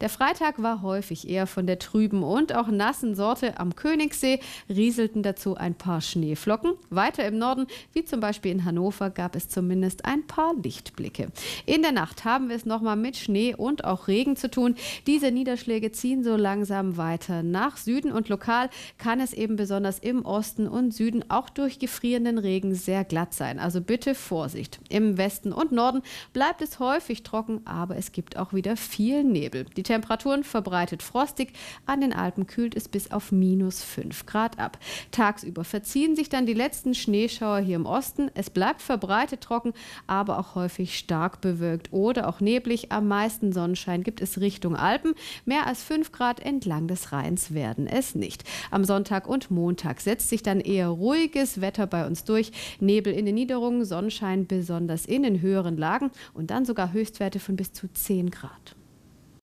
Der Freitag war häufig eher von der trüben und auch nassen Sorte. Am Königssee rieselten dazu ein paar Schneeflocken. Weiter im Norden, wie zum Beispiel in Hannover, gab es zumindest ein paar Lichtblicke. In der Nacht haben wir es nochmal mit Schnee und auch Regen zu tun. Diese Niederschläge ziehen so langsam weiter nach Süden und lokal kann es eben besonders im Osten und Süden auch durch gefrierenden Regen sehr glatt sein. Also bitte Vorsicht. Im Westen und Norden bleibt es häufig trocken, aber es gibt auch wieder viel Nebel. Die Temperaturen verbreitet frostig, an den Alpen kühlt es bis auf minus 5 Grad ab. Tagsüber verziehen sich dann die letzten Schneeschauer hier im Osten. Es bleibt verbreitet trocken, aber auch häufig stark bewölkt oder auch neblig. Am meisten Sonnenschein gibt es Richtung Alpen. Mehr als 5 Grad entlang des Rheins werden es nicht. Am Sonntag und Montag setzt sich dann eher ruhiges Wetter bei uns durch. Nebel in den Niederungen, Sonnenschein besonders in den höheren Lagen und dann sogar Höchstwerte von bis zu 10 Grad.